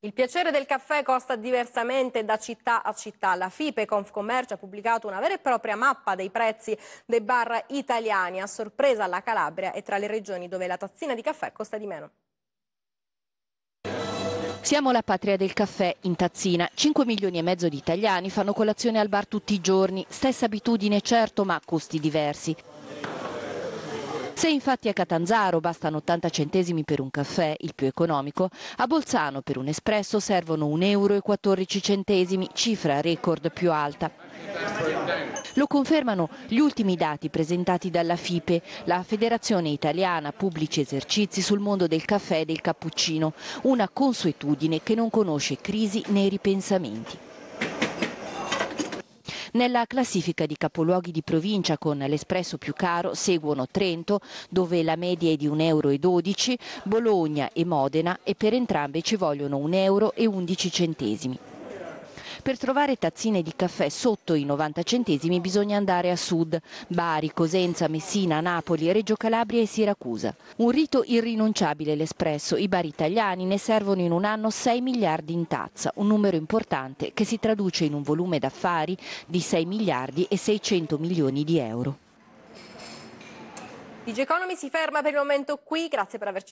Il piacere del caffè costa diversamente da città a città. La FIPE Confcommercio ha pubblicato una vera e propria mappa dei prezzi dei bar italiani. A sorpresa la Calabria è tra le regioni dove la tazzina di caffè costa di meno. Siamo la patria del caffè in tazzina. 5 milioni e mezzo di italiani fanno colazione al bar tutti i giorni. Stessa abitudine certo, ma a costi diversi. Se infatti a Catanzaro bastano 80 centesimi per un caffè, il più economico, a Bolzano per un espresso servono 1,14 euro, cifra record più alta. Lo confermano gli ultimi dati presentati dalla FIPE, la Federazione Italiana Pubblici Esercizi sul mondo del caffè e del cappuccino, una consuetudine che non conosce crisi né ripensamenti. Nella classifica di capoluoghi di provincia con l'espresso più caro seguono Trento, dove la media è di 1,12 euro, Bologna e Modena e per entrambe ci vogliono 1,11 euro. Per trovare tazzine di caffè sotto i 90 centesimi bisogna andare a sud, Bari, Cosenza, Messina, Napoli, Reggio Calabria e Siracusa. Un rito irrinunciabile l'espresso, i bar italiani ne servono in un anno 6 miliardi in tazza, un numero importante che si traduce in un volume d'affari di 6 miliardi e 600 milioni di euro. Digi Economy si ferma per il momento qui, grazie per averci